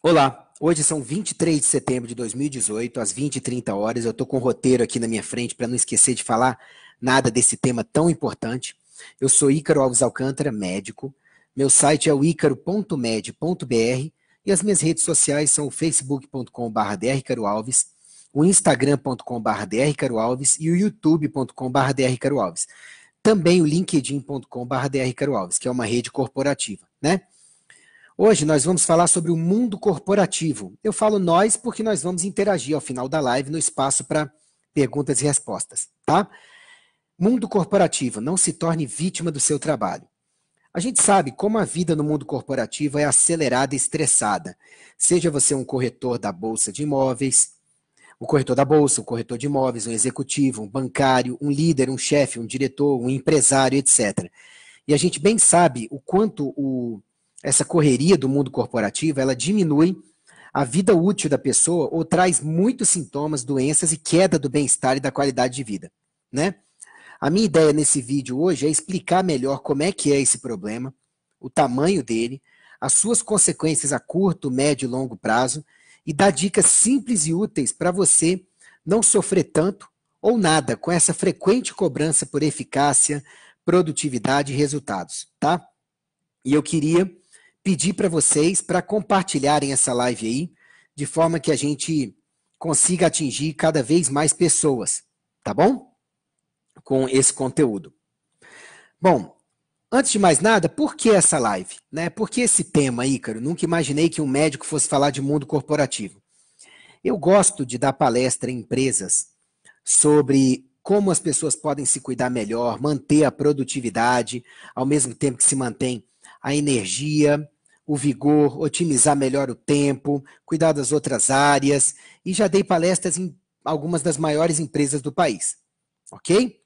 Olá, hoje são 23 de setembro de 2018, às 20 e 30 horas. Eu estou com o um roteiro aqui na minha frente para não esquecer de falar nada desse tema tão importante. Eu sou Ícaro Alves Alcântara, médico. Meu site é o ícaro.med.br e as minhas redes sociais são o facebook.com.br drcaroalves, o instagram.com.br drcaroalves e o youtube.com.br drcaroalves. Também o linkedin.com.br drcaroalves, que é uma rede corporativa, né? Hoje nós vamos falar sobre o mundo corporativo. Eu falo nós porque nós vamos interagir ao final da live no espaço para perguntas e respostas, tá? Mundo corporativo, não se torne vítima do seu trabalho. A gente sabe como a vida no mundo corporativo é acelerada e estressada. Seja você um corretor da bolsa de imóveis, o corretor da bolsa, o corretor de imóveis, um executivo, um bancário, um líder, um chefe, um diretor, um empresário, etc. E a gente bem sabe o quanto o, essa correria do mundo corporativo, ela diminui a vida útil da pessoa ou traz muitos sintomas, doenças e queda do bem-estar e da qualidade de vida, né? A minha ideia nesse vídeo hoje é explicar melhor como é que é esse problema, o tamanho dele, as suas consequências a curto, médio e longo prazo e dar dicas simples e úteis para você não sofrer tanto ou nada com essa frequente cobrança por eficácia, produtividade e resultados, tá? E eu queria pedir para vocês para compartilharem essa live aí, de forma que a gente consiga atingir cada vez mais pessoas, tá bom? Com esse conteúdo. Bom, antes de mais nada, por que essa live? Né? Por que esse tema, Ícaro? Nunca imaginei que um médico fosse falar de mundo corporativo. Eu gosto de dar palestra em empresas sobre como as pessoas podem se cuidar melhor, manter a produtividade, ao mesmo tempo que se mantém a energia, o vigor, otimizar melhor o tempo, cuidar das outras áreas e já dei palestras em algumas das maiores empresas do país. Ok?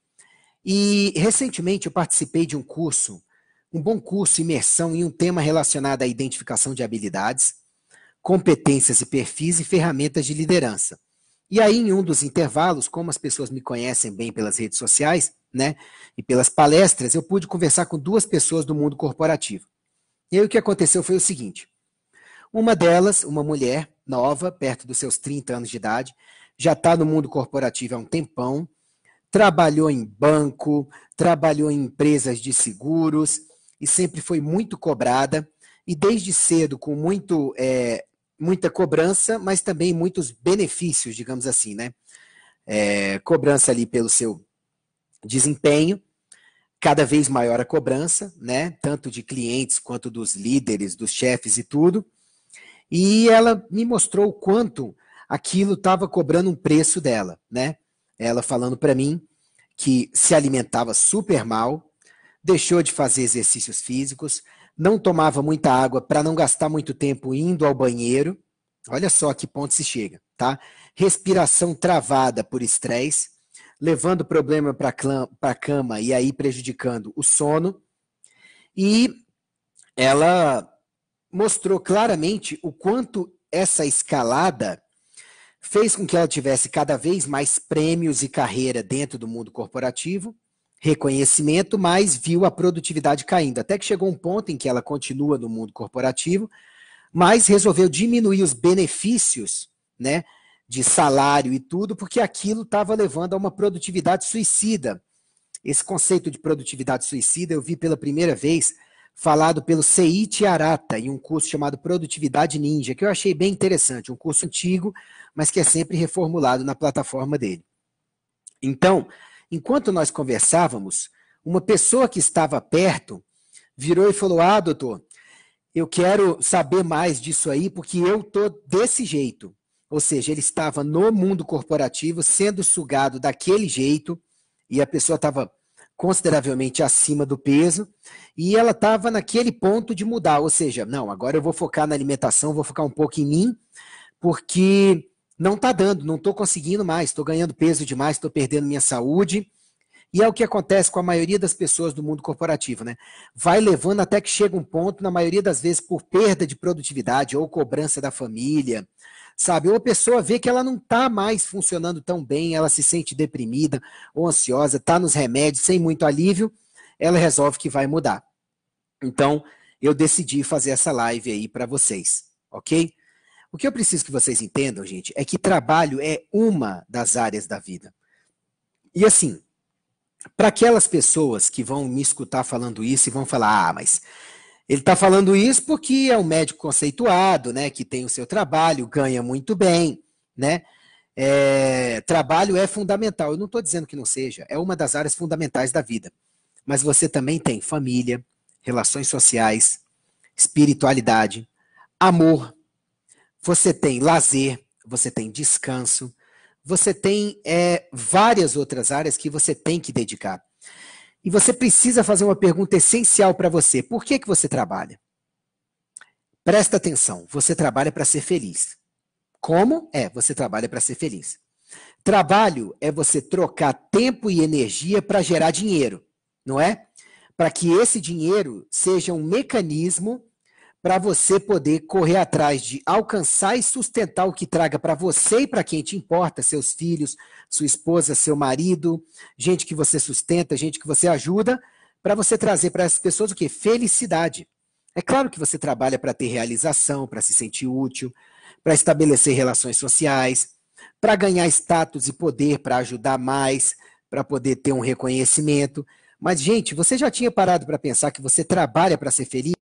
E recentemente eu participei de um curso, um bom curso imersão em um tema relacionado à identificação de habilidades, competências e perfis e ferramentas de liderança. E aí, em um dos intervalos, como as pessoas me conhecem bem pelas redes sociais, né, e pelas palestras, eu pude conversar com duas pessoas do mundo corporativo. E aí o que aconteceu foi o seguinte: uma delas, uma mulher nova, perto dos seus 30 anos de idade, já está no mundo corporativo há um tempão, trabalhou em banco, trabalhou em empresas de seguros e sempre foi muito cobrada e desde cedo com muito é, muita cobrança, mas também muitos benefícios, digamos assim, né? É, cobrança ali pelo seu desempenho cada vez maior a cobrança, né? Tanto de clientes quanto dos líderes, dos chefes e tudo. E ela me mostrou o quanto aquilo estava cobrando um preço dela, né? Ela falando para mim que se alimentava super mal, deixou de fazer exercícios físicos, não tomava muita água para não gastar muito tempo indo ao banheiro. Olha só a que ponto se chega, tá? Respiração travada por estresse, levando problema para a cama e aí prejudicando o sono. E ela mostrou claramente o quanto essa escalada fez com que ela tivesse cada vez mais prêmios e carreira dentro do mundo corporativo, reconhecimento, mas viu a produtividade caindo, até que chegou um ponto em que ela continua no mundo corporativo, mas resolveu diminuir os benefícios, né, de salário e tudo, porque aquilo estava levando a uma produtividade suicida. Esse conceito de produtividade suicida eu vi pela primeira vez falado pelo Seiichi Arata em um curso chamado Produtividade Ninja, que eu achei bem interessante, um curso antigo, mas que é sempre reformulado na plataforma dele. Então, enquanto nós conversávamos, uma pessoa que estava perto virou e falou: "Ah, doutor, eu quero saber mais disso aí, porque eu tô desse jeito. Ou seja, ele estava no mundo corporativo sendo sugado daquele jeito e a pessoa estava consideravelmente acima do peso e ela estava naquele ponto de mudar, ou seja, não, agora eu vou focar na alimentação, vou focar um pouco em mim, porque não está dando, não estou conseguindo mais, estou ganhando peso demais, estou perdendo minha saúde. E é o que acontece com a maioria das pessoas do mundo corporativo, né? Vai levando até que chega um ponto, na maioria das vezes, por perda de produtividade ou cobrança da família, sabe? Ou a pessoa vê que ela não está mais funcionando tão bem, ela se sente deprimida ou ansiosa, está nos remédios, sem muito alívio, ela resolve que vai mudar. Então, eu decidi fazer essa live aí para vocês, ok? O que eu preciso que vocês entendam, gente, é que trabalho é uma das áreas da vida. E assim, para aquelas pessoas que vão me escutar falando isso e vão falar, ah, mas ele está falando isso porque é um médico conceituado, né, que tem o seu trabalho, ganha muito bem, né? É, trabalho é fundamental. Eu não estou dizendo que não seja, é uma das áreas fundamentais da vida. Mas você também tem família, relações sociais, espiritualidade, amor. Você tem lazer, você tem descanso, você tem é, várias outras áreas que você tem que dedicar. E você precisa fazer uma pergunta essencial para você. Por que, que você trabalha? Presta atenção, você trabalha para ser feliz. Como? É, você trabalha para ser feliz. Trabalho é você trocar tempo e energia para gerar dinheiro, não é? Para que esse dinheiro seja um mecanismo para você poder correr atrás de alcançar e sustentar o que traga para você e para quem te importa, seus filhos, sua esposa, seu marido, gente que você sustenta, gente que você ajuda, para você trazer para essas pessoas o que? Felicidade. É claro que você trabalha para ter realização, para se sentir útil, para estabelecer relações sociais, para ganhar status e poder, para ajudar mais, para poder ter um reconhecimento. Mas, gente, você já tinha parado para pensar que você trabalha para ser feliz?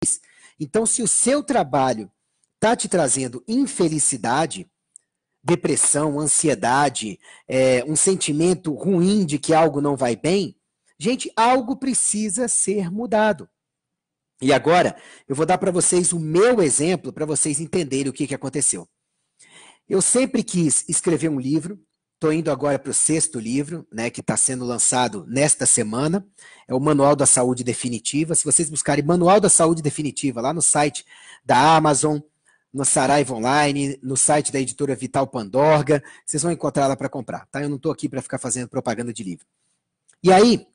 Então, se o seu trabalho está te trazendo infelicidade, depressão, ansiedade, é, um sentimento ruim de que algo não vai bem, gente, algo precisa ser mudado. E agora, eu vou dar para vocês o meu exemplo para vocês entenderem o que, que aconteceu. Eu sempre quis escrever um livro, Estou indo agora para o sexto livro, né, que está sendo lançado nesta semana. É o Manual da Saúde Definitiva. Se vocês buscarem Manual da Saúde Definitiva lá no site da Amazon, no Saraiva Online, no site da editora Vital Pandorga, vocês vão encontrar lá para comprar, tá? Eu não estou aqui para ficar fazendo propaganda de livro. E aí,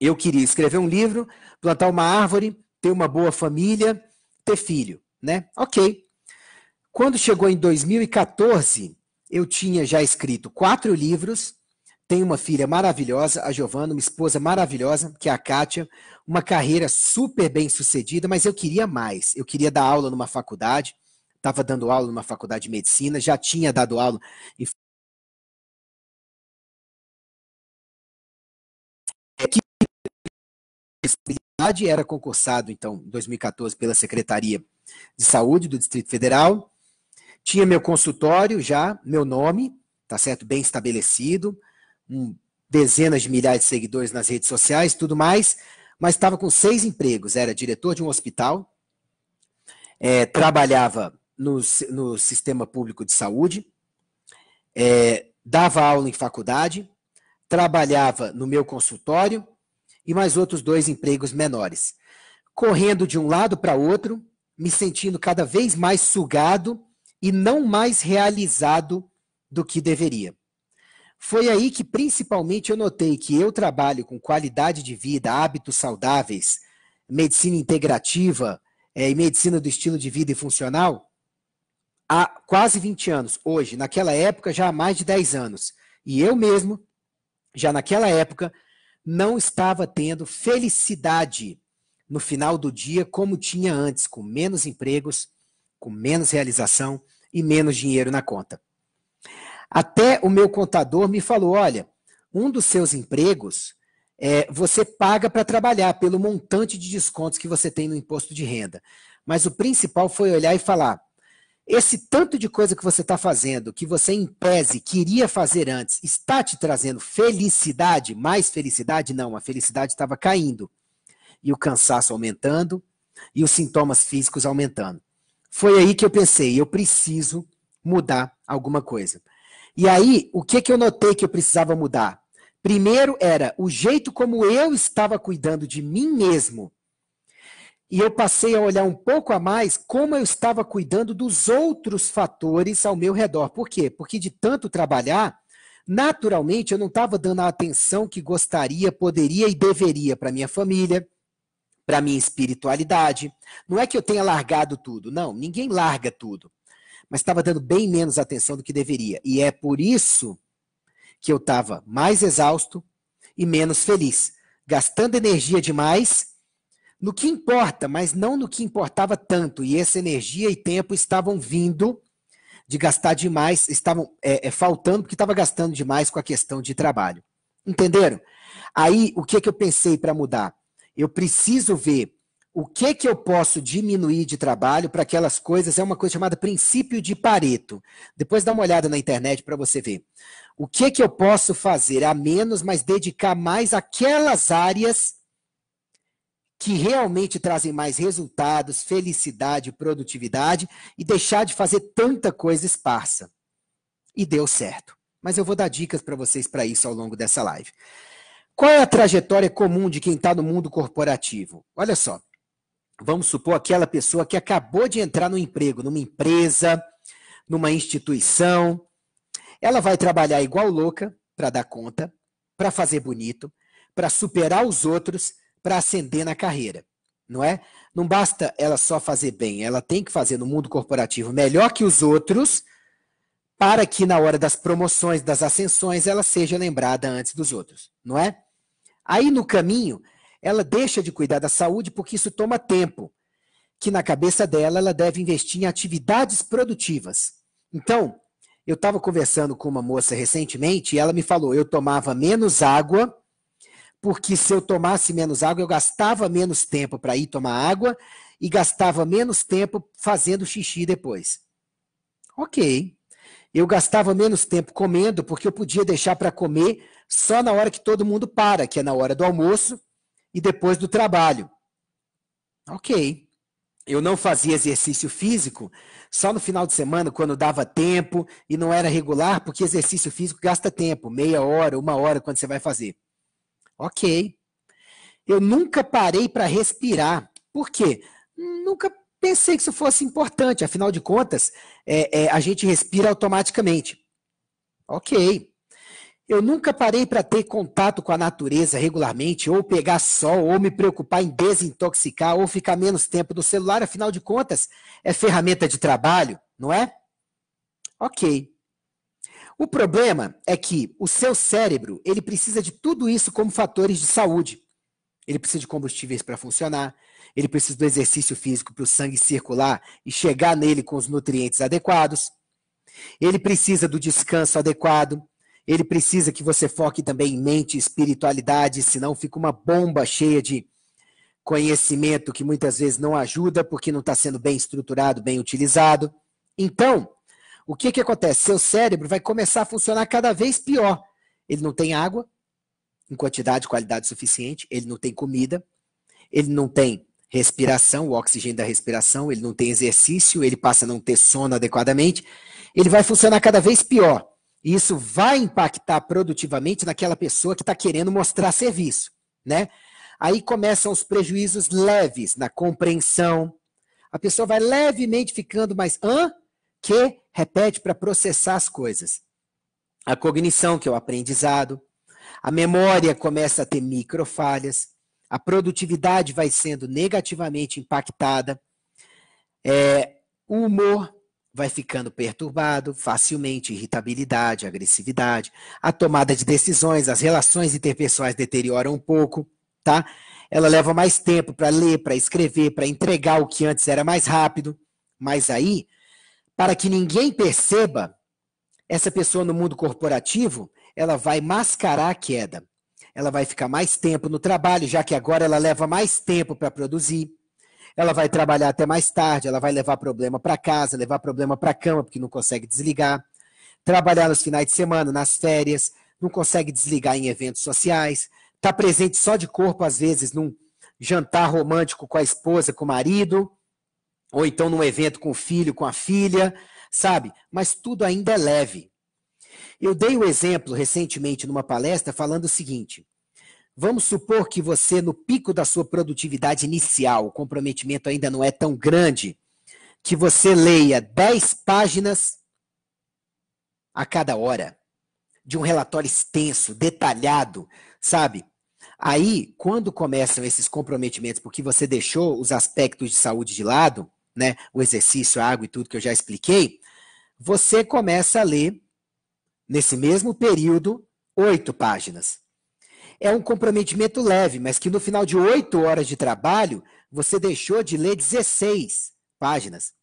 eu queria escrever um livro, plantar uma árvore, ter uma boa família, ter filho, né? Ok. Quando chegou em 2014, eu tinha já escrito quatro livros, tenho uma filha maravilhosa, a Giovana, uma esposa maravilhosa, que é a Kátia, uma carreira super bem sucedida, mas eu queria mais. Eu queria dar aula numa faculdade, estava dando aula numa faculdade de medicina, já tinha dado aula em responsabilidade era concursado, então, em 2014, pela Secretaria de Saúde do Distrito Federal. Tinha meu consultório já, meu nome, tá certo? Bem estabelecido, um, dezenas de milhares de seguidores nas redes sociais, tudo mais, mas estava com seis empregos. Era diretor de um hospital, é, trabalhava no, no, sistema público de saúde, é, dava aula em faculdade, trabalhava no meu consultório e mais outros dois empregos menores. Correndo de um lado para outro, me sentindo cada vez mais sugado e não mais realizado do que deveria. Foi aí que principalmente eu notei que eu trabalho com qualidade de vida, hábitos saudáveis, medicina integrativa é, e medicina do estilo de vida e funcional há quase 20 anos. Hoje, naquela época, já há mais de 10 anos. E eu mesmo, já naquela época, não estava tendo felicidade no final do dia como tinha antes, com menos empregos, com menos realização, e menos dinheiro na conta. Até o meu contador me falou: olha, um dos seus empregos é, você paga para trabalhar pelo montante de descontos que você tem no imposto de renda. Mas o principal foi olhar e falar: esse tanto de coisa que você está fazendo, que você em tese queria fazer antes, está te trazendo felicidade, mais felicidade? Não, a felicidade estava caindo. E o cansaço aumentando, e os sintomas físicos aumentando. Foi aí que eu pensei, eu preciso mudar alguma coisa. E aí, o que, que eu notei que eu precisava mudar? Primeiro era o jeito como eu estava cuidando de mim mesmo. E eu passei a olhar um pouco a mais como eu estava cuidando dos outros fatores ao meu redor. Por quê? Porque de tanto trabalhar, naturalmente eu não estava dando a atenção que gostaria, poderia e deveria para minha família, para minha espiritualidade. Não é que eu tenha largado tudo, não, ninguém larga tudo. Mas estava dando bem menos atenção do que deveria. E é por isso que eu estava mais exausto e menos feliz, gastando energia demais no que importa, mas não no que importava tanto. E essa energia e tempo estavam vindo de gastar demais, estavam é, é, faltando porque estava gastando demais com a questão de trabalho. Entenderam? Aí, o que, é que eu pensei para mudar? Eu preciso ver o que, que eu posso diminuir de trabalho para aquelas coisas. É uma coisa chamada princípio de Pareto. Depois dá uma olhada na internet para você ver. O que, que eu posso fazer a menos, mas dedicar mais aquelas áreas que realmente trazem mais resultados, felicidade, produtividade e deixar de fazer tanta coisa esparsa. E deu certo. Mas eu vou dar dicas para vocês para isso ao longo dessa live. Qual é a trajetória comum de quem está no mundo corporativo? Olha só, vamos supor aquela pessoa que acabou de entrar no emprego, numa empresa, numa instituição. Ela vai trabalhar igual louca para dar conta, para fazer bonito, para superar os outros, para ascender na carreira, não é? Não basta ela só fazer bem, ela tem que fazer no mundo corporativo melhor que os outros, para que na hora das promoções, das ascensões, ela seja lembrada antes dos outros, não é? Aí no caminho, ela deixa de cuidar da saúde porque isso toma tempo, que na cabeça dela ela deve investir em atividades produtivas. Então, eu estava conversando com uma moça recentemente e ela me falou: eu tomava menos água, porque se eu tomasse menos água, eu gastava menos tempo para ir tomar água e gastava menos tempo fazendo xixi depois. Ok. Eu gastava menos tempo comendo, porque eu podia deixar para comer só na hora que todo mundo para, que é na hora do almoço e depois do trabalho. Ok. Eu não fazia exercício físico só no final de semana, quando dava tempo e não era regular, porque exercício físico gasta tempo meia hora, uma hora quando você vai fazer. Ok. Eu nunca parei para respirar. Por quê? Nunca Pensei que isso fosse importante, afinal de contas, é, é, a gente respira automaticamente. Ok. Eu nunca parei para ter contato com a natureza regularmente, ou pegar sol, ou me preocupar em desintoxicar, ou ficar menos tempo no celular, afinal de contas, é ferramenta de trabalho, não é? Ok. O problema é que o seu cérebro, ele precisa de tudo isso como fatores de saúde. Ele precisa de combustíveis para funcionar, ele precisa do exercício físico para o sangue circular e chegar nele com os nutrientes adequados. Ele precisa do descanso adequado. Ele precisa que você foque também em mente e espiritualidade, senão fica uma bomba cheia de conhecimento que muitas vezes não ajuda porque não está sendo bem estruturado, bem utilizado. Então, o que, que acontece? Seu cérebro vai começar a funcionar cada vez pior. Ele não tem água em quantidade e qualidade suficiente, ele não tem comida, ele não tem respiração, o oxigênio da respiração, ele não tem exercício, ele passa a não ter sono adequadamente, ele vai funcionar cada vez pior. E isso vai impactar produtivamente naquela pessoa que está querendo mostrar serviço, né? Aí começam os prejuízos leves na compreensão. A pessoa vai levemente ficando mais hã, que repete para processar as coisas. A cognição, que é o aprendizado. A memória começa a ter microfalhas a produtividade vai sendo negativamente impactada, é, o humor vai ficando perturbado, facilmente irritabilidade, agressividade, a tomada de decisões, as relações interpessoais deterioram um pouco, tá? Ela leva mais tempo para ler, para escrever, para entregar o que antes era mais rápido. Mas aí, para que ninguém perceba, essa pessoa no mundo corporativo, ela vai mascarar a queda ela vai ficar mais tempo no trabalho, já que agora ela leva mais tempo para produzir. Ela vai trabalhar até mais tarde, ela vai levar problema para casa, levar problema para a cama, porque não consegue desligar. Trabalhar nos finais de semana, nas férias, não consegue desligar em eventos sociais. Está presente só de corpo, às vezes, num jantar romântico com a esposa, com o marido, ou então num evento com o filho, com a filha, sabe? Mas tudo ainda é leve. Eu dei o um exemplo recentemente numa palestra falando o seguinte: vamos supor que você, no pico da sua produtividade inicial, o comprometimento ainda não é tão grande, que você leia 10 páginas a cada hora de um relatório extenso, detalhado, sabe? Aí, quando começam esses comprometimentos, porque você deixou os aspectos de saúde de lado, né? O exercício, a água e tudo que eu já expliquei, você começa a ler Nesse mesmo período, oito páginas. É um comprometimento leve, mas que no final de oito horas de trabalho, você deixou de ler 16 páginas.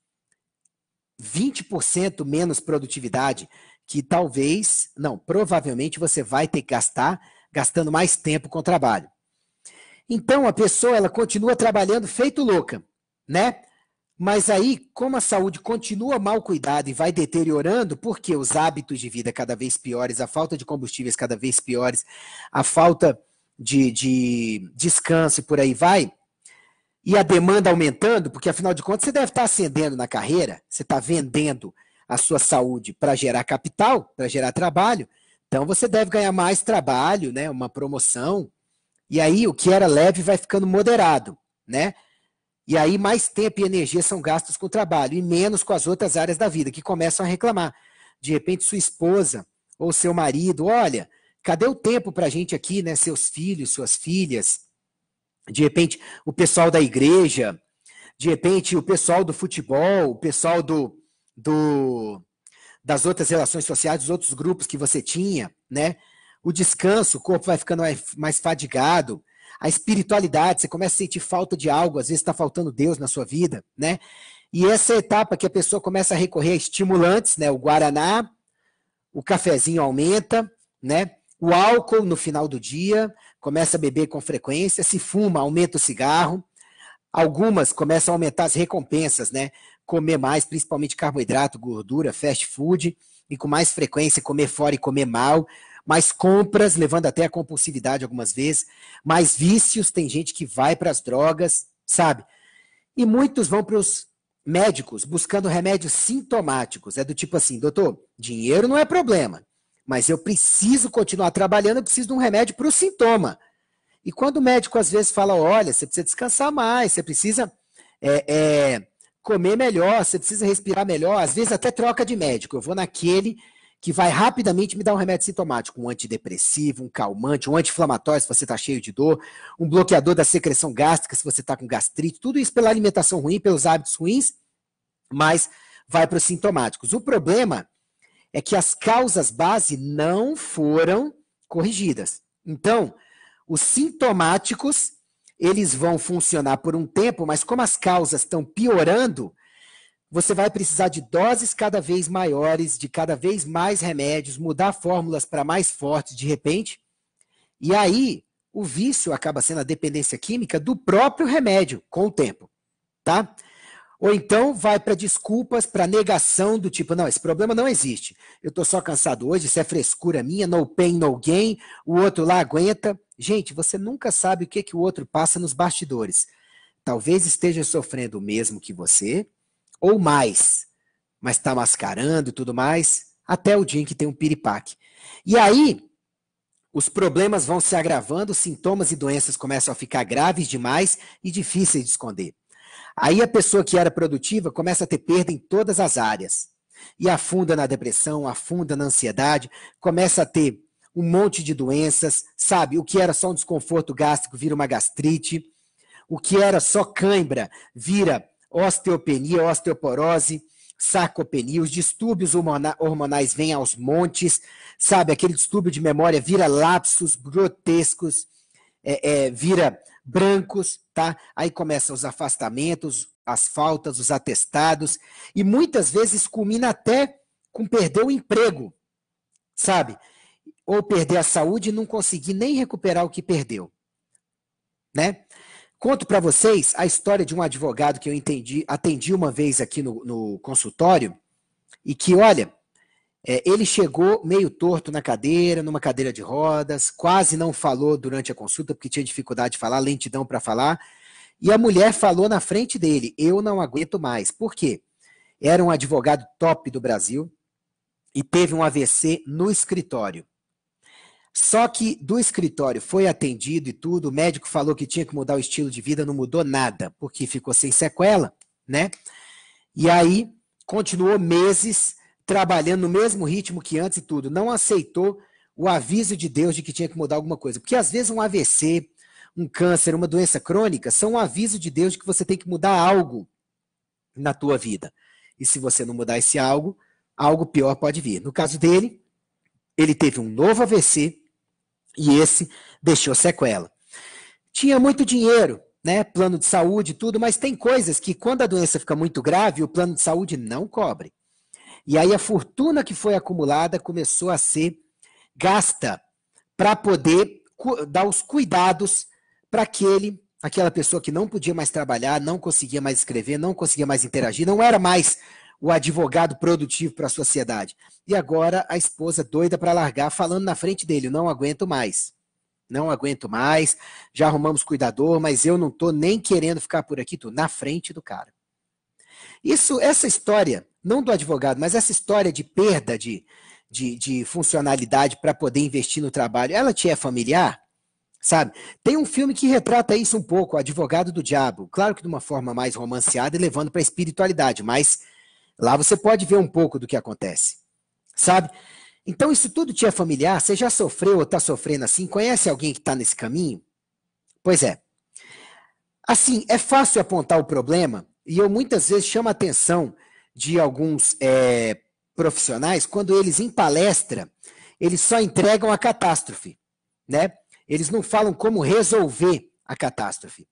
20% menos produtividade, que talvez, não, provavelmente você vai ter que gastar, gastando mais tempo com o trabalho. Então, a pessoa, ela continua trabalhando feito louca, né? Mas aí, como a saúde continua mal cuidada e vai deteriorando, porque os hábitos de vida cada vez piores, a falta de combustíveis cada vez piores, a falta de, de descanso e por aí vai, e a demanda aumentando, porque afinal de contas você deve estar ascendendo na carreira, você está vendendo a sua saúde para gerar capital, para gerar trabalho, então você deve ganhar mais trabalho, né? Uma promoção. E aí o que era leve vai ficando moderado, né? E aí mais tempo e energia são gastos com o trabalho e menos com as outras áreas da vida, que começam a reclamar. De repente sua esposa ou seu marido, olha, cadê o tempo para a gente aqui, né? Seus filhos, suas filhas. De repente o pessoal da igreja, de repente o pessoal do futebol, o pessoal do, do das outras relações sociais, dos outros grupos que você tinha, né? O descanso, o corpo vai ficando mais, mais fadigado, a espiritualidade, você começa a sentir falta de algo, às vezes está faltando Deus na sua vida, né? E essa etapa que a pessoa começa a recorrer a estimulantes, né? O guaraná, o cafezinho aumenta, né? O álcool no final do dia, começa a beber com frequência, se fuma, aumenta o cigarro. Algumas começam a aumentar as recompensas, né? Comer mais, principalmente carboidrato, gordura, fast food, e com mais frequência comer fora e comer mal, mais compras, levando até a compulsividade algumas vezes, mais vícios, tem gente que vai para as drogas, sabe? E muitos vão para os médicos buscando remédios sintomáticos. É do tipo assim, doutor, dinheiro não é problema, mas eu preciso continuar trabalhando, eu preciso de um remédio para o sintoma. E quando o médico às vezes fala, olha, você precisa descansar mais, você precisa é, é, comer melhor, você precisa respirar melhor, às vezes até troca de médico. Eu vou naquele que vai rapidamente me dar um remédio sintomático, um antidepressivo, um calmante, um anti-inflamatório se você está cheio de dor, um bloqueador da secreção gástrica se você está com gastrite, tudo isso pela alimentação ruim, pelos hábitos ruins, mas vai para os sintomáticos. O problema é que as causas base não foram corrigidas. Então, os sintomáticos, eles vão funcionar por um tempo, mas como as causas estão piorando, você vai precisar de doses cada vez maiores, de cada vez mais remédios, mudar fórmulas para mais fortes de repente. E aí, o vício acaba sendo a dependência química do próprio remédio com o tempo, tá? Ou então vai para desculpas, para negação do tipo, não, esse problema não existe. Eu tô só cansado hoje, isso é frescura minha, no pain, no gain, o outro lá aguenta. Gente, você nunca sabe o que, que o outro passa nos bastidores. Talvez esteja sofrendo o mesmo que você, ou mais, mas está mascarando e tudo mais, até o dia em que tem um piripaque. E aí, os problemas vão se agravando, sintomas e doenças começam a ficar graves demais e difíceis de esconder. Aí a pessoa que era produtiva começa a ter perda em todas as áreas. E afunda na depressão, afunda na ansiedade, começa a ter um monte de doenças, sabe? O que era só um desconforto gástrico vira uma gastrite, o que era só cãibra vira osteopenia, osteoporose, sarcopenia, os distúrbios hormonais vêm aos montes, sabe? Aquele distúrbio de memória vira lapsos grotescos, é, é, vira brancos, tá? Aí começam os afastamentos, as faltas, os atestados, e muitas vezes culmina até com perder o emprego, sabe? Ou perder a saúde e não conseguir nem recuperar o que perdeu, né? Conto para vocês a história de um advogado que eu entendi, atendi uma vez aqui no, no consultório e que, olha, é, ele chegou meio torto na cadeira, numa cadeira de rodas, quase não falou durante a consulta porque tinha dificuldade de falar, lentidão para falar. E a mulher falou na frente dele: Eu não aguento mais. Por quê? Era um advogado top do Brasil e teve um AVC no escritório. Só que do escritório foi atendido e tudo, o médico falou que tinha que mudar o estilo de vida, não mudou nada, porque ficou sem sequela, né? E aí continuou meses trabalhando no mesmo ritmo que antes e tudo, não aceitou o aviso de Deus de que tinha que mudar alguma coisa, porque às vezes um AVC, um câncer, uma doença crônica, são um aviso de Deus de que você tem que mudar algo na tua vida. E se você não mudar esse algo, algo pior pode vir. No caso dele, ele teve um novo AVC e esse deixou sequela. Tinha muito dinheiro, né, plano de saúde, tudo, mas tem coisas que quando a doença fica muito grave, o plano de saúde não cobre. E aí a fortuna que foi acumulada começou a ser gasta para poder dar os cuidados para aquele, aquela pessoa que não podia mais trabalhar, não conseguia mais escrever, não conseguia mais interagir, não era mais o advogado produtivo para a sociedade. E agora a esposa doida para largar, falando na frente dele: não aguento mais. Não aguento mais, já arrumamos cuidador, mas eu não estou nem querendo ficar por aqui, tô na frente do cara. Isso, essa história, não do advogado, mas essa história de perda de, de, de funcionalidade para poder investir no trabalho, ela te é familiar? Sabe? Tem um filme que retrata isso um pouco, o Advogado do Diabo. Claro que de uma forma mais romanceada e levando para a espiritualidade, mas Lá você pode ver um pouco do que acontece, sabe? Então, isso tudo te é familiar? Você já sofreu ou está sofrendo assim? Conhece alguém que está nesse caminho? Pois é. Assim, é fácil apontar o problema, e eu muitas vezes chamo a atenção de alguns é, profissionais quando eles, em palestra, eles só entregam a catástrofe, né? Eles não falam como resolver a catástrofe.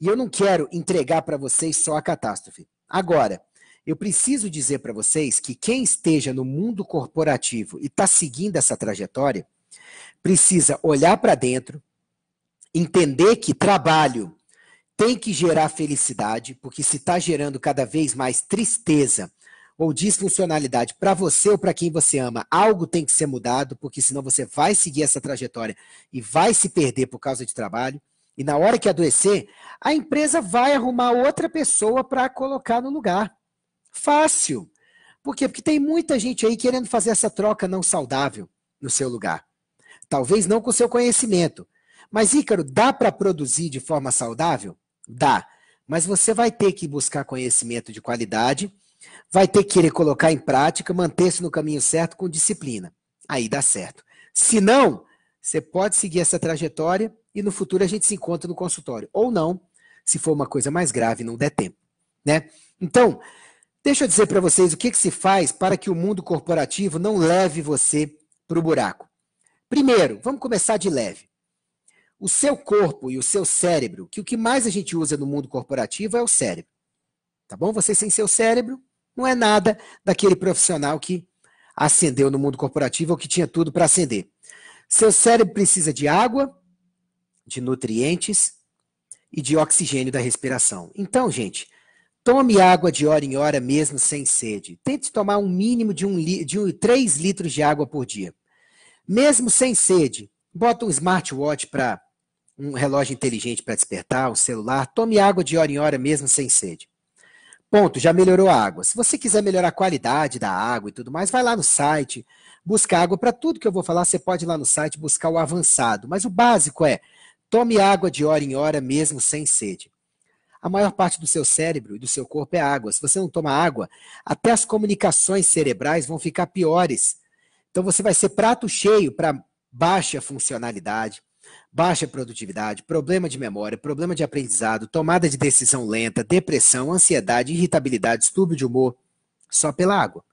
E eu não quero entregar para vocês só a catástrofe. Agora, eu preciso dizer para vocês que quem esteja no mundo corporativo e está seguindo essa trajetória, precisa olhar para dentro, entender que trabalho tem que gerar felicidade, porque se está gerando cada vez mais tristeza ou disfuncionalidade para você ou para quem você ama, algo tem que ser mudado, porque senão você vai seguir essa trajetória e vai se perder por causa de trabalho. E na hora que adoecer, a empresa vai arrumar outra pessoa para colocar no lugar. Fácil. Por quê? Porque tem muita gente aí querendo fazer essa troca não saudável no seu lugar. Talvez não com seu conhecimento. Mas, Ícaro, dá para produzir de forma saudável? Dá. Mas você vai ter que buscar conhecimento de qualidade, vai ter que querer colocar em prática, manter-se no caminho certo com disciplina. Aí dá certo. Se não, você pode seguir essa trajetória e no futuro a gente se encontra no consultório. Ou não, se for uma coisa mais grave, não der tempo. Né? Então, Deixa eu dizer para vocês o que, que se faz para que o mundo corporativo não leve você para o buraco. Primeiro, vamos começar de leve. O seu corpo e o seu cérebro, que o que mais a gente usa no mundo corporativo é o cérebro. Tá bom? Você sem seu cérebro não é nada daquele profissional que ascendeu no mundo corporativo ou que tinha tudo para ascender. Seu cérebro precisa de água, de nutrientes e de oxigênio da respiração. Então, gente, Tome água de hora em hora, mesmo sem sede. Tente tomar um mínimo de, um, de um, 3 litros de água por dia. Mesmo sem sede, bota um smartwatch para um relógio inteligente para despertar, um celular. Tome água de hora em hora, mesmo sem sede. Ponto, já melhorou a água. Se você quiser melhorar a qualidade da água e tudo mais, vai lá no site, busca água. Para tudo que eu vou falar, você pode ir lá no site buscar o avançado. Mas o básico é, tome água de hora em hora, mesmo sem sede a maior parte do seu cérebro e do seu corpo é água. Se você não toma água, até as comunicações cerebrais vão ficar piores. Então você vai ser prato cheio para baixa funcionalidade, baixa produtividade, problema de memória, problema de aprendizado, tomada de decisão lenta, depressão, ansiedade, irritabilidade, distúrbio de humor, só pela água.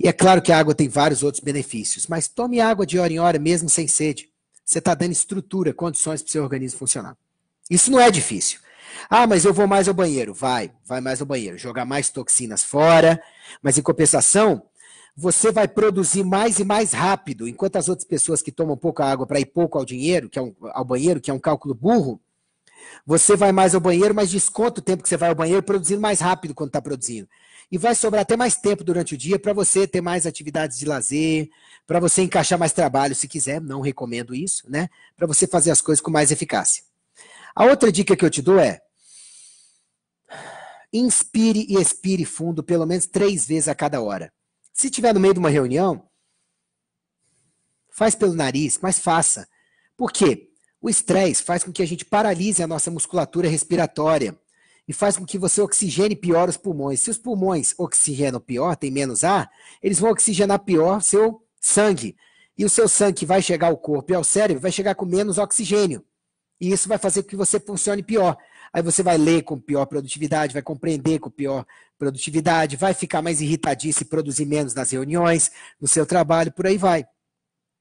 E é claro que a água tem vários outros benefícios, mas tome água de hora em hora mesmo sem sede. Você está dando estrutura, condições para o seu organismo funcionar. Isso não é difícil. Ah, mas eu vou mais ao banheiro. Vai, vai mais ao banheiro. Jogar mais toxinas fora. Mas em compensação, você vai produzir mais e mais rápido, enquanto as outras pessoas que tomam pouca água para ir pouco ao dinheiro, que é um, ao banheiro, que é um cálculo burro, você vai mais ao banheiro, mas desconta o tempo que você vai ao banheiro produzindo mais rápido quando está produzindo. E vai sobrar até mais tempo durante o dia para você ter mais atividades de lazer, para você encaixar mais trabalho se quiser, não recomendo isso, né? Para você fazer as coisas com mais eficácia. A outra dica que eu te dou é, inspire e expire fundo pelo menos três vezes a cada hora. Se estiver no meio de uma reunião, faz pelo nariz, mas faça. Por quê? O estresse faz com que a gente paralise a nossa musculatura respiratória e faz com que você oxigene pior os pulmões. Se os pulmões oxigenam pior, tem menos ar, eles vão oxigenar pior seu sangue. E o seu sangue que vai chegar ao corpo e ao cérebro vai chegar com menos oxigênio. E isso vai fazer com que você funcione pior. Aí você vai ler com pior produtividade, vai compreender com pior produtividade, vai ficar mais irritadíssimo, e produzir menos nas reuniões, no seu trabalho, por aí vai.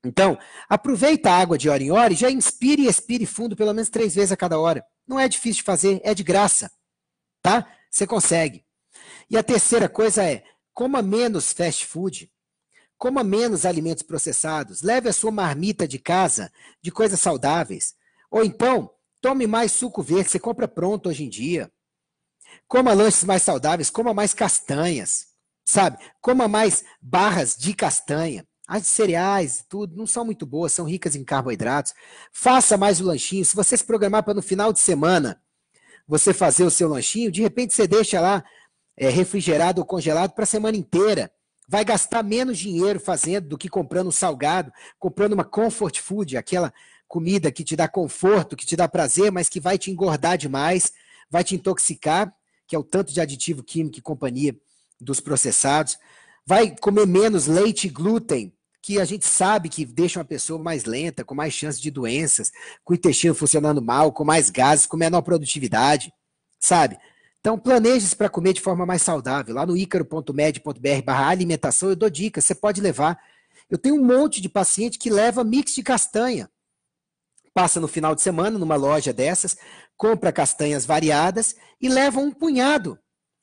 Então, aproveita a água de hora em hora e já inspire e expire fundo pelo menos três vezes a cada hora. Não é difícil de fazer, é de graça. Tá? Você consegue. E a terceira coisa é, coma menos fast food. Coma menos alimentos processados. Leve a sua marmita de casa de coisas saudáveis. Ou então, tome mais suco verde, você compra pronto hoje em dia. Coma lanches mais saudáveis, coma mais castanhas, sabe? Coma mais barras de castanha. As de cereais e tudo não são muito boas, são ricas em carboidratos. Faça mais o lanchinho. Se você se programar para no final de semana você fazer o seu lanchinho, de repente você deixa lá é, refrigerado ou congelado para a semana inteira. Vai gastar menos dinheiro fazendo do que comprando um salgado, comprando uma comfort food, aquela comida que te dá conforto, que te dá prazer, mas que vai te engordar demais, vai te intoxicar, que é o tanto de aditivo químico e companhia dos processados. Vai comer menos leite e glúten, que a gente sabe que deixa uma pessoa mais lenta, com mais chance de doenças, com o intestino funcionando mal, com mais gases, com menor produtividade, sabe? Então, planeje-se para comer de forma mais saudável. Lá no icaro.med.br barra alimentação, eu dou dicas, você pode levar. Eu tenho um monte de paciente que leva mix de castanha passa no final de semana numa loja dessas, compra castanhas variadas e leva um punhado,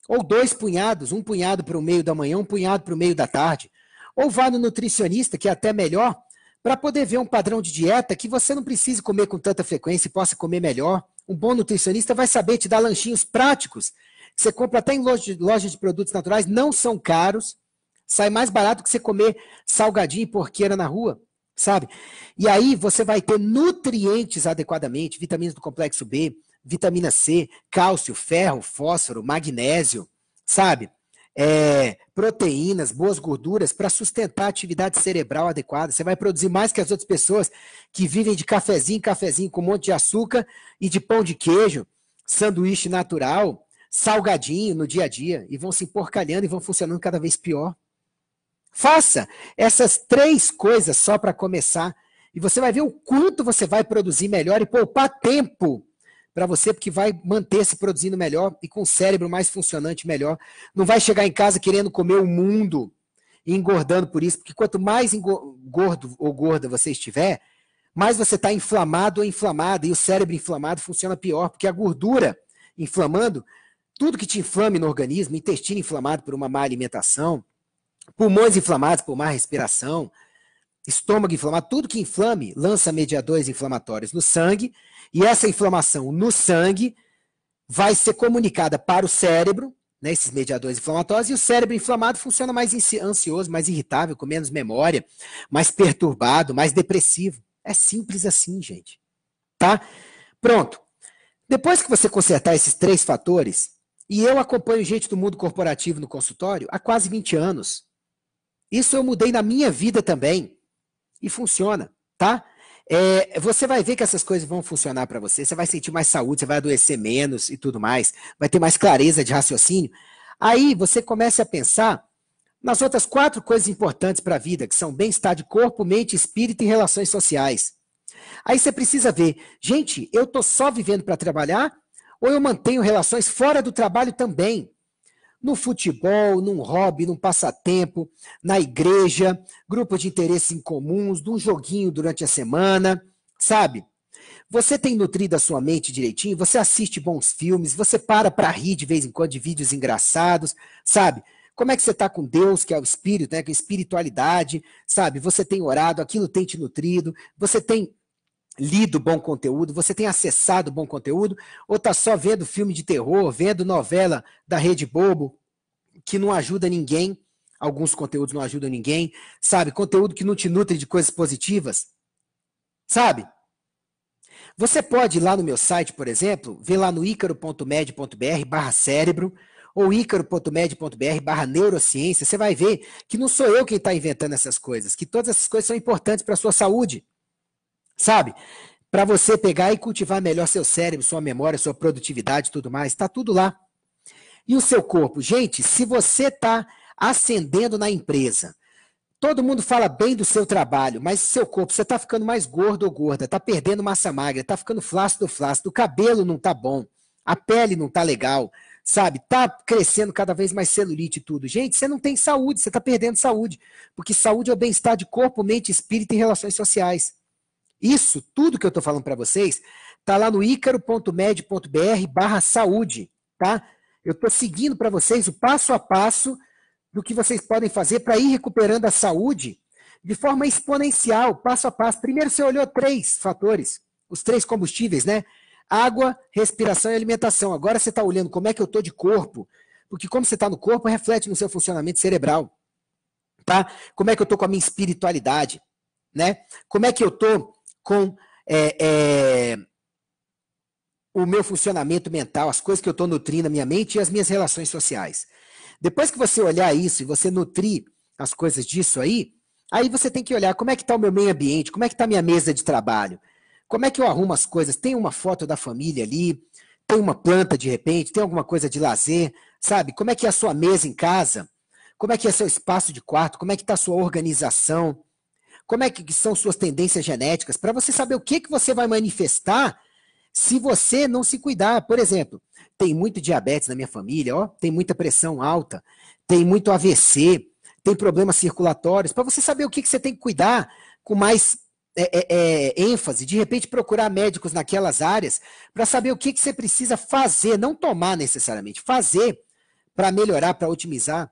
ou dois punhados, um punhado para o meio da manhã, um punhado para o meio da tarde. Ou vá no nutricionista, que é até melhor, para poder ver um padrão de dieta que você não precise comer com tanta frequência e possa comer melhor. Um bom nutricionista vai saber te dar lanchinhos práticos. você compra até em lojas loja de produtos naturais, não são caros, sai mais barato que você comer salgadinho e porqueira na rua sabe? E aí você vai ter nutrientes adequadamente, vitaminas do complexo B, vitamina C, cálcio, ferro, fósforo, magnésio, sabe? É, proteínas, boas gorduras para sustentar a atividade cerebral adequada. Você vai produzir mais que as outras pessoas que vivem de cafezinho cafezinho com um monte de açúcar e de pão de queijo, sanduíche natural, salgadinho no dia a dia e vão se emporcalhando e vão funcionando cada vez pior. Faça essas três coisas só para começar e você vai ver o quanto você vai produzir melhor e poupar tempo para você, porque vai manter se produzindo melhor e com o cérebro mais funcionante melhor. Não vai chegar em casa querendo comer o mundo e engordando por isso, porque quanto mais gordo ou gorda você estiver, mais você está inflamado ou inflamada, e o cérebro inflamado funciona pior, porque a gordura inflamando, tudo que te inflame no organismo, intestino inflamado por uma má alimentação, Pulmões inflamados, por má respiração, estômago inflamado, tudo que inflame lança mediadores inflamatórios no sangue, e essa inflamação no sangue vai ser comunicada para o cérebro, né, esses mediadores inflamatórios, e o cérebro inflamado funciona mais ansioso, mais irritável, com menos memória, mais perturbado, mais depressivo. É simples assim, gente. Tá? Pronto. Depois que você consertar esses três fatores, e eu acompanho gente do mundo corporativo no consultório há quase 20 anos. Isso eu mudei na minha vida também. E funciona, tá? É, você vai ver que essas coisas vão funcionar para você. Você vai sentir mais saúde, você vai adoecer menos e tudo mais. Vai ter mais clareza de raciocínio. Aí você começa a pensar nas outras quatro coisas importantes para a vida, que são bem-estar de corpo, mente, espírito e relações sociais. Aí você precisa ver, gente, eu estou só vivendo para trabalhar ou eu mantenho relações fora do trabalho também? no futebol, num hobby, num passatempo, na igreja, grupo de interesses em comuns, num joguinho durante a semana, sabe? Você tem nutrido a sua mente direitinho, você assiste bons filmes, você para para rir de vez em quando de vídeos engraçados, sabe? Como é que você está com Deus, que é o Espírito, né? Que é a espiritualidade, sabe? Você tem orado, aquilo tem te nutrido, você tem lido bom conteúdo, você tem acessado bom conteúdo, ou está só vendo filme de terror, vendo novela da Rede Bobo, que não ajuda ninguém, alguns conteúdos não ajudam ninguém, sabe? Conteúdo que não te nutre de coisas positivas, sabe? Você pode ir lá no meu site, por exemplo, ver lá no icaro.med.br barra cérebro, ou icaro.med.br barra neurociência, você vai ver que não sou eu quem está inventando essas coisas, que todas essas coisas são importantes para a sua saúde sabe? Para você pegar e cultivar melhor seu cérebro, sua memória, sua produtividade, tudo mais, está tudo lá. E o seu corpo, gente, se você está ascendendo na empresa, todo mundo fala bem do seu trabalho, mas o seu corpo, você está ficando mais gordo ou gorda, está perdendo massa magra, está ficando flácido ou flácido, o cabelo não está bom, a pele não está legal, sabe? Tá crescendo cada vez mais celulite e tudo. Gente, você não tem saúde, você está perdendo saúde. Porque saúde é o bem-estar de corpo, mente, espírito e relações sociais. Isso, tudo que eu estou falando para vocês, tá lá no icaro.med.br barra saúde, tá? Eu estou seguindo para vocês o passo a passo do que vocês podem fazer para ir recuperando a saúde de forma exponencial, passo a passo. Primeiro você olhou três fatores, os três combustíveis, né? Água, respiração e alimentação. Agora você está olhando como é que eu estou de corpo, porque como você está no corpo, reflete no seu funcionamento cerebral, tá? Como é que eu estou com a minha espiritualidade, né? Como é que eu estou com é, é, o meu funcionamento mental, as coisas que eu estou nutrindo na minha mente e as minhas relações sociais. Depois que você olhar isso e você nutrir as coisas disso aí, aí você tem que olhar como é que está o meu meio ambiente, como é que está a minha mesa de trabalho, como é que eu arrumo as coisas, tem uma foto da família ali, tem uma planta de repente, tem alguma coisa de lazer, sabe? Como é que é a sua mesa em casa? Como é que é seu espaço de quarto? Como é que está a sua organização? como é que são suas tendências genéticas, para você saber o que, que você vai manifestar se você não se cuidar. Por exemplo, tem muito diabetes na minha família, ó, tem muita pressão alta, tem muito AVC, tem problemas circulatórios. Para você saber o que, que você tem que cuidar com mais é, é, é, ênfase, de repente procurar médicos naquelas áreas para saber o que, que você precisa fazer, não tomar necessariamente, fazer para melhorar, para otimizar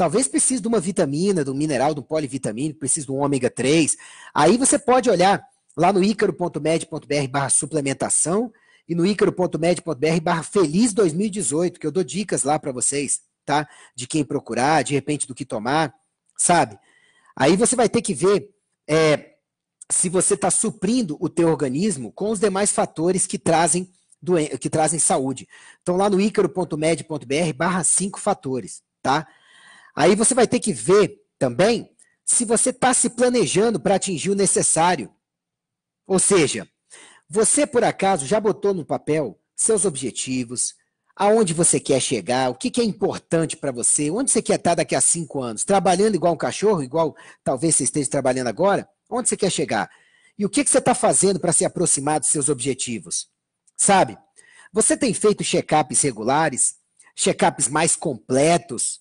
Talvez precise de uma vitamina, de um mineral, de um polivitamínico, precise de um ômega 3. Aí você pode olhar lá no icaro.med.br barra suplementação e no icaro.med.br barra feliz 2018, que eu dou dicas lá para vocês, tá? De quem procurar, de repente do que tomar, sabe? Aí você vai ter que ver é, se você está suprindo o teu organismo com os demais fatores que trazem que trazem saúde. Então lá no icaro.med.br barra cinco fatores, tá? Aí você vai ter que ver também se você está se planejando para atingir o necessário. Ou seja, você por acaso já botou no papel seus objetivos, aonde você quer chegar, o que, que é importante para você, onde você quer estar tá daqui a cinco anos, trabalhando igual um cachorro, igual talvez você esteja trabalhando agora, onde você quer chegar? E o que, que você está fazendo para se aproximar dos seus objetivos? Sabe, você tem feito check-ups regulares, check-ups mais completos,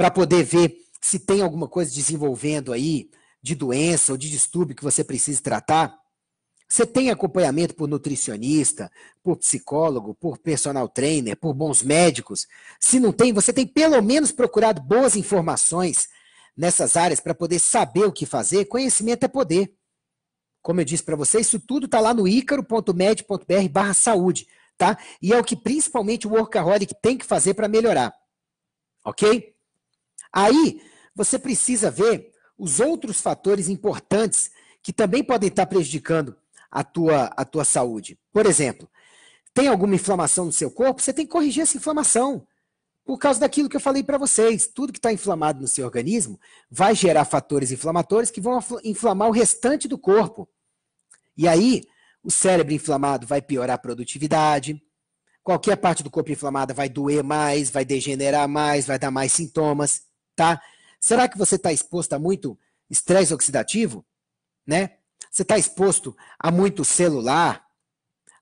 para poder ver se tem alguma coisa desenvolvendo aí de doença ou de distúrbio que você precisa tratar. Você tem acompanhamento por nutricionista, por psicólogo, por personal trainer, por bons médicos. Se não tem, você tem pelo menos procurado boas informações nessas áreas para poder saber o que fazer. Conhecimento é poder. Como eu disse para vocês, isso tudo está lá no icaro.med.br barra saúde, tá? E é o que principalmente o workaholic tem que fazer para melhorar, ok? Aí você precisa ver os outros fatores importantes que também podem estar prejudicando a tua, a tua saúde. Por exemplo, tem alguma inflamação no seu corpo? Você tem que corrigir essa inflamação. Por causa daquilo que eu falei para vocês, tudo que está inflamado no seu organismo vai gerar fatores inflamatórios que vão inflamar o restante do corpo. E aí, o cérebro inflamado vai piorar a produtividade, qualquer parte do corpo inflamada vai doer mais, vai degenerar mais, vai dar mais sintomas tá? Será que você está exposto a muito estresse oxidativo? Né? Você está exposto a muito celular,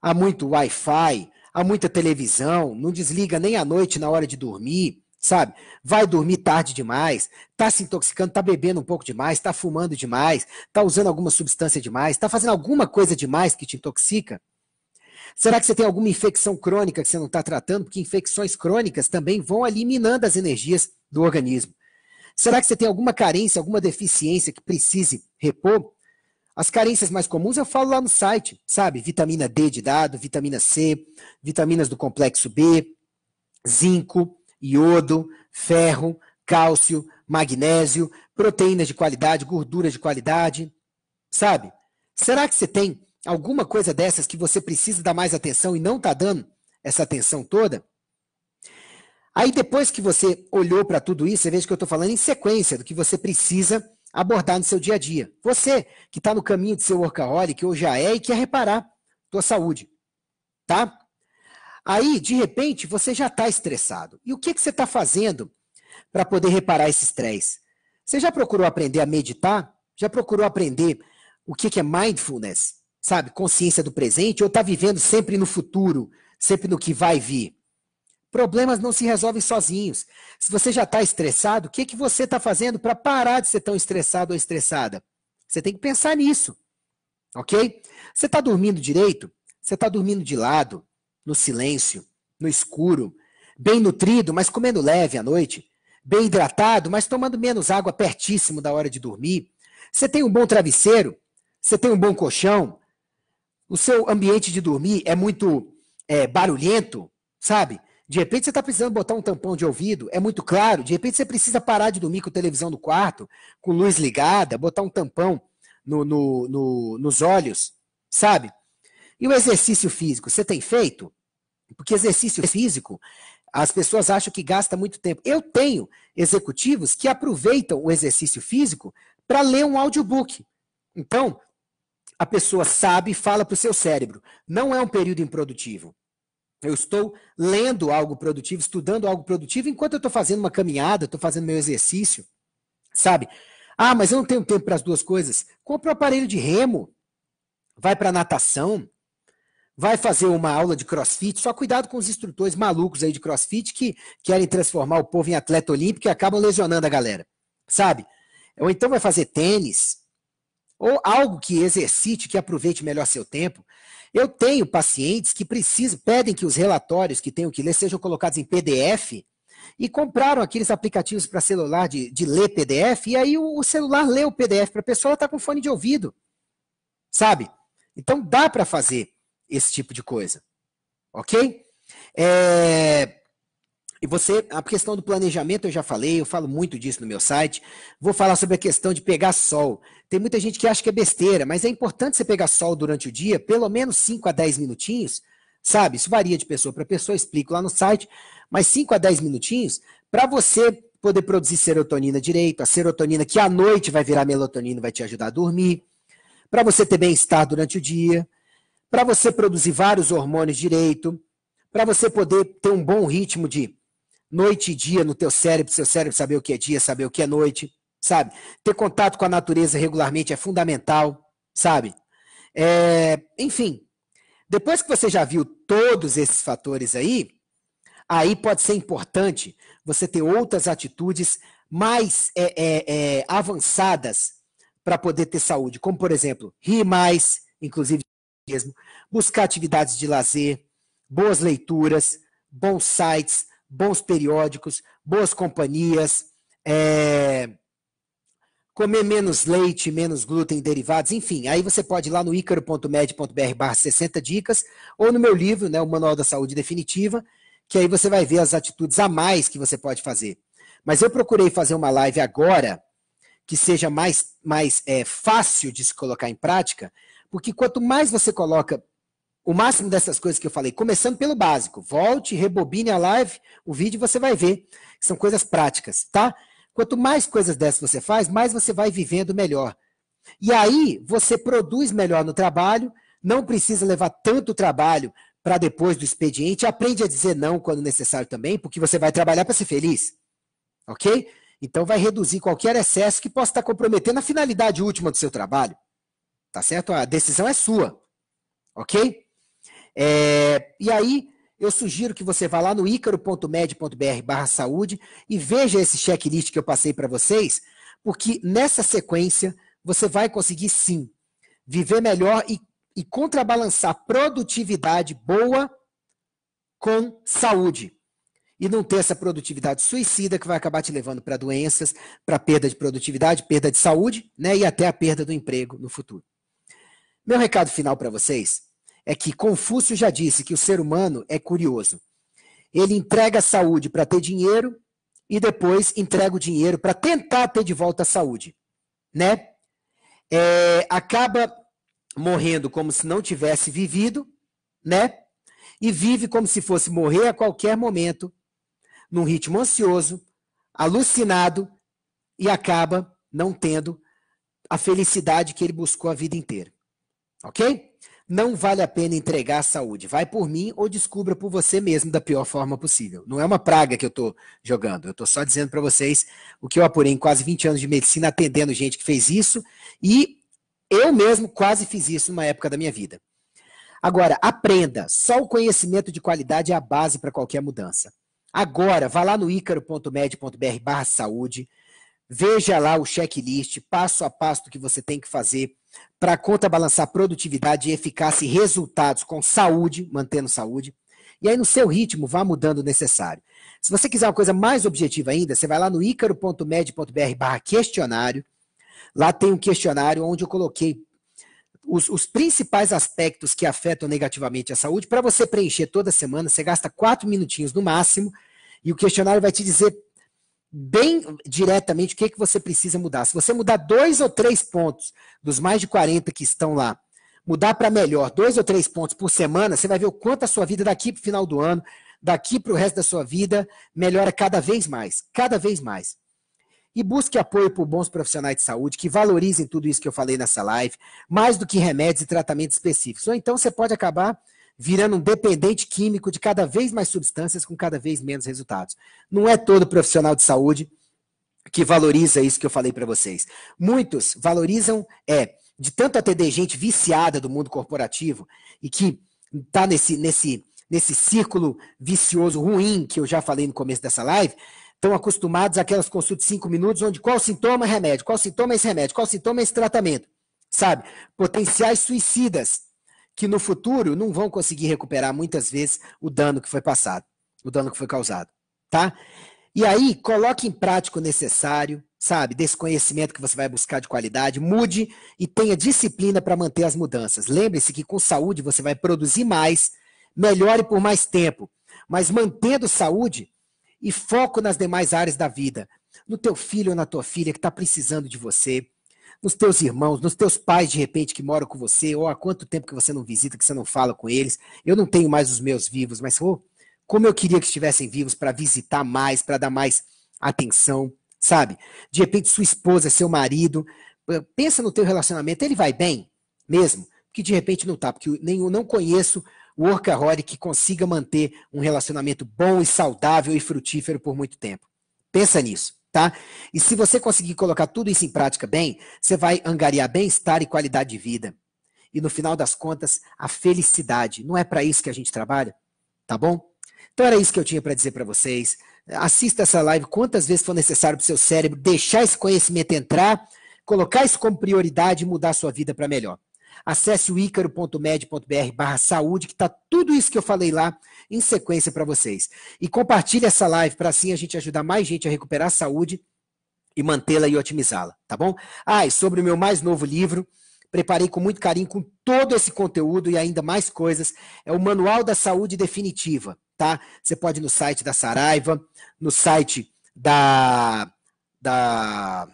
a muito Wi-Fi, a muita televisão, não desliga nem à noite na hora de dormir, sabe? Vai dormir tarde demais, está se intoxicando, está bebendo um pouco demais, está fumando demais, está usando alguma substância demais, está fazendo alguma coisa demais que te intoxica? Será que você tem alguma infecção crônica que você não está tratando? Porque infecções crônicas também vão eliminando as energias do organismo. Será que você tem alguma carência, alguma deficiência que precise repor? As carências mais comuns eu falo lá no site, sabe? Vitamina D de dado, vitamina C, vitaminas do complexo B, zinco, iodo, ferro, cálcio, magnésio, proteínas de qualidade, gordura de qualidade, sabe? Será que você tem alguma coisa dessas que você precisa dar mais atenção e não está dando essa atenção toda? Aí depois que você olhou para tudo isso, você vê que eu estou falando em sequência do que você precisa abordar no seu dia a dia. Você que está no caminho de ser workaholic ou já é e quer reparar tua saúde, tá? Aí, de repente, você já está estressado. E o que, que você está fazendo para poder reparar esse estresse? Você já procurou aprender a meditar? Já procurou aprender o que, que é mindfulness? Sabe, consciência do presente? Ou está vivendo sempre no futuro, sempre no que vai vir? Problemas não se resolvem sozinhos. Se você já está estressado, o que, que você está fazendo para parar de ser tão estressado ou estressada? Você tem que pensar nisso, ok? Você está dormindo direito? Você está dormindo de lado, no silêncio, no escuro, bem nutrido, mas comendo leve à noite, bem hidratado, mas tomando menos água pertíssimo da hora de dormir. Você tem um bom travesseiro? Você tem um bom colchão? O seu ambiente de dormir é muito é, barulhento, sabe? De repente você está precisando botar um tampão de ouvido, é muito claro. De repente você precisa parar de dormir com televisão no quarto, com luz ligada, botar um tampão no, no, no, nos olhos, sabe? E o exercício físico, você tem feito? Porque exercício físico, as pessoas acham que gasta muito tempo. Eu tenho executivos que aproveitam o exercício físico para ler um audiobook. Então, a pessoa sabe e fala para o seu cérebro. Não é um período improdutivo. Eu estou lendo algo produtivo, estudando algo produtivo, enquanto eu estou fazendo uma caminhada, estou fazendo meu exercício, sabe? Ah, mas eu não tenho tempo para as duas coisas. Compre o um aparelho de remo, vai para natação, vai fazer uma aula de crossfit. Só cuidado com os instrutores malucos aí de crossfit que querem transformar o povo em atleta olímpico e acabam lesionando a galera, sabe? Ou então vai fazer tênis, ou algo que exercite, que aproveite melhor seu tempo. Eu tenho pacientes que precisam, pedem que os relatórios que tenho que ler sejam colocados em PDF e compraram aqueles aplicativos para celular de, de ler PDF, e aí o, o celular lê o PDF para a pessoa, ela está com fone de ouvido. Sabe? Então dá para fazer esse tipo de coisa. Ok? É, e você, a questão do planejamento eu já falei, eu falo muito disso no meu site. Vou falar sobre a questão de pegar sol. Tem muita gente que acha que é besteira, mas é importante você pegar sol durante o dia, pelo menos 5 a 10 minutinhos, sabe? Isso varia de pessoa para pessoa, explico lá no site, mas 5 a 10 minutinhos para você poder produzir serotonina direito, a serotonina que à noite vai virar melatonina, vai te ajudar a dormir, para você ter bem-estar durante o dia, para você produzir vários hormônios direito, para você poder ter um bom ritmo de noite e dia no teu cérebro, seu cérebro saber o que é dia, saber o que é noite, sabe? Ter contato com a natureza regularmente é fundamental, sabe? É, enfim, depois que você já viu todos esses fatores aí, aí pode ser importante você ter outras atitudes mais é, é, é avançadas para poder ter saúde, como por exemplo, rir mais, inclusive mesmo, buscar atividades de lazer, boas leituras, bons sites, bons periódicos, boas companhias, é, comer menos leite, menos glúten, derivados, enfim. Aí você pode ir lá no icaro.med.br barra 60 dicas, ou no meu livro, né, o Manual da Saúde Definitiva, que aí você vai ver as atitudes a mais que você pode fazer. Mas eu procurei fazer uma live agora que seja mais, mais é, fácil de se colocar em prática, porque quanto mais você coloca o máximo dessas coisas que eu falei, começando pelo básico. Volte, rebobine a live, o vídeo você vai ver. São coisas práticas, tá? Quanto mais coisas dessas você faz, mais você vai vivendo melhor. E aí você produz melhor no trabalho, não precisa levar tanto trabalho para depois do expediente, aprende a dizer não quando necessário também, porque você vai trabalhar para ser feliz. OK? Então vai reduzir qualquer excesso que possa estar tá comprometendo a finalidade última do seu trabalho. Tá certo? A decisão é sua. OK? É, e aí, eu sugiro que você vá lá no icaro.med.br barra saúde e veja esse checklist que eu passei para vocês, porque nessa sequência você vai conseguir sim viver melhor e, e contrabalançar produtividade boa com saúde. E não ter essa produtividade suicida que vai acabar te levando para doenças, para perda de produtividade, perda de saúde, né? E até a perda do emprego no futuro. Meu recado final para vocês é que Confúcio já disse que o ser humano é curioso. Ele entrega a saúde para ter dinheiro e depois entrega o dinheiro para tentar ter de volta a saúde, né? É, acaba morrendo como se não tivesse vivido, né? E vive como se fosse morrer a qualquer momento, num ritmo ansioso, alucinado e acaba não tendo a felicidade que ele buscou a vida inteira. OK? Não vale a pena entregar a saúde. Vai por mim ou descubra por você mesmo da pior forma possível. Não é uma praga que eu estou jogando. Eu estou só dizendo para vocês o que eu apurei em quase 20 anos de medicina atendendo gente que fez isso e eu mesmo quase fiz isso numa época da minha vida. Agora, aprenda. Só o conhecimento de qualidade é a base para qualquer mudança. Agora, vá lá no icaro.med.br saúde, veja lá o checklist, passo a passo do que você tem que fazer para contrabalançar produtividade, eficácia e resultados com saúde, mantendo saúde. E aí, no seu ritmo, vá mudando o necessário. Se você quiser uma coisa mais objetiva ainda, você vai lá no icaro.med.br barra questionário. Lá tem um questionário onde eu coloquei os, os, principais aspectos que afetam negativamente a saúde. Para você preencher toda semana, você gasta quatro minutinhos no máximo, e o questionário vai te dizer bem diretamente o que, é que você precisa mudar. Se você mudar dois ou três pontos dos mais de 40 que estão lá, mudar para melhor dois ou três pontos por semana, você vai ver o quanto a sua vida daqui para o final do ano, daqui para o resto da sua vida, melhora cada vez mais, cada vez mais. E busque apoio por bons profissionais de saúde que valorizem tudo isso que eu falei nessa live, mais do que remédios e tratamentos específicos. Ou então você pode acabar virando um dependente químico de cada vez mais substâncias com cada vez menos resultados. Não é todo profissional de saúde que valoriza isso que eu falei para vocês. Muitos valorizam é de tanto atender gente viciada do mundo corporativo e que está nesse, nesse, nesse círculo vicioso ruim que eu já falei no começo dessa live, estão acostumados àquelas consultas de cinco minutos, onde qual sintoma é remédio, qual sintoma é esse remédio, qual sintoma é esse tratamento, sabe? Potenciais suicidas que no futuro não vão conseguir recuperar muitas vezes o dano que foi passado, o dano que foi causado, tá? E aí, coloque em prática o necessário, sabe, desse conhecimento que você vai buscar de qualidade, mude e tenha disciplina para manter as mudanças. Lembre-se que com saúde você vai produzir mais, melhore por mais tempo, mas mantendo saúde e foco nas demais áreas da vida, no teu filho ou na tua filha que está precisando de você, nos teus irmãos, nos teus pais, de repente, que moram com você, ou há quanto tempo que você não visita, que você não fala com eles. Eu não tenho mais os meus vivos, mas oh, como eu queria que estivessem vivos para visitar mais, para dar mais atenção, sabe? De repente, sua esposa, seu marido, pensa no teu relacionamento, ele vai bem mesmo? Que de repente não tá, porque eu não conheço workaholic que consiga manter um relacionamento bom e saudável e frutífero por muito tempo. Pensa nisso tá? E se você conseguir colocar tudo isso em prática bem, você vai angariar bem-estar e qualidade de vida. E no final das contas, a felicidade. Não é para isso que a gente trabalha, tá bom? Então era isso que eu tinha para dizer para vocês. Assista essa live quantas vezes for necessário para o seu cérebro deixar esse conhecimento entrar, colocar isso como prioridade e mudar a sua vida para melhor. Acesse o icaro.med.br barra saúde, que está tudo isso que eu falei lá em sequência para vocês. E compartilhe essa live para assim a gente ajudar mais gente a recuperar a saúde e mantê-la e otimizá-la, tá bom? Ah, e sobre o meu mais novo livro, preparei com muito carinho, com todo esse conteúdo e ainda mais coisas, é o Manual da Saúde Definitiva, tá? Você pode ir no site da Saraiva, no site da... da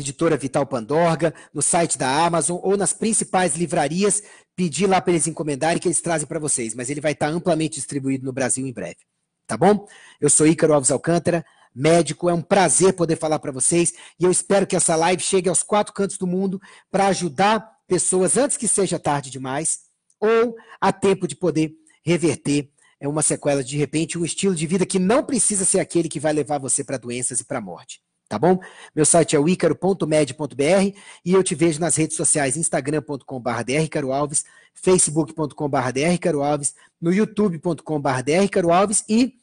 editora Vital Pandorga, no site da Amazon ou nas principais livrarias, pedir lá para eles encomendarem que eles trazem para vocês, mas ele vai estar tá amplamente distribuído no Brasil em breve, tá bom? Eu sou Ícaro Alves Alcântara, médico, é um prazer poder falar para vocês e eu espero que essa live chegue aos quatro cantos do mundo para ajudar pessoas antes que seja tarde demais ou a tempo de poder reverter é uma sequela de repente um estilo de vida que não precisa ser aquele que vai levar você para doenças e para morte tá bom? Meu site é o e eu te vejo nas redes sociais instagram.com.br Alves, facebook.com.br Alves, no youtube.com.br Alves e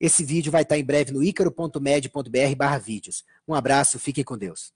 esse vídeo vai estar em breve no icaro.med.br vídeos. Um abraço, fiquem com Deus.